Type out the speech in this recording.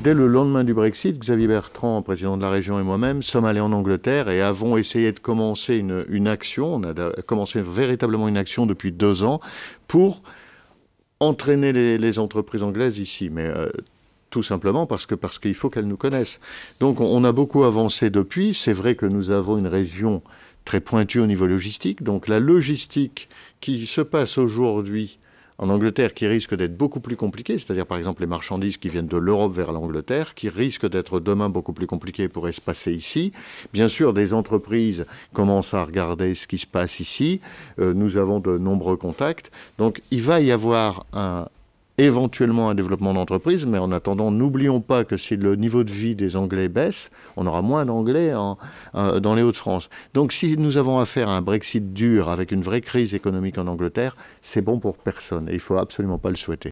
Dès le lendemain du Brexit, Xavier Bertrand, président de la région, et moi-même sommes allés en Angleterre et avons essayé de commencer une, action. On a commencé véritablement une action depuis deux ans pour entraîner les, entreprises anglaises ici. Mais euh, tout simplement parce que parce qu'il faut qu'elles nous connaissent. Donc on a beaucoup avancé depuis. C'est vrai que nous avons une région très pointue au niveau logistique. Donc la logistique qui se passe aujourd'hui en Angleterre qui risque d'être beaucoup plus compliqué, c'est-à-dire par exemple les marchandises qui viennent de l'Europe vers l'Angleterre, qui risque d'être demain beaucoup plus compliqué pour se passer ici. Bien sûr, des entreprises commencent à regarder ce qui se passe ici. Euh, nous avons de nombreux contacts. Donc il va y avoir un, éventuellement un développement d'entreprise, mais en attendant, n'oublions pas que si le niveau de vie des Anglais baisse, on aura moins d'Anglais dans les Hauts-de-France. Donc si nous avons affaire à un Brexit dur avec une vraie crise économique en Angleterre, c'est bon pour personne et il ne faut absolument pas le souhaiter.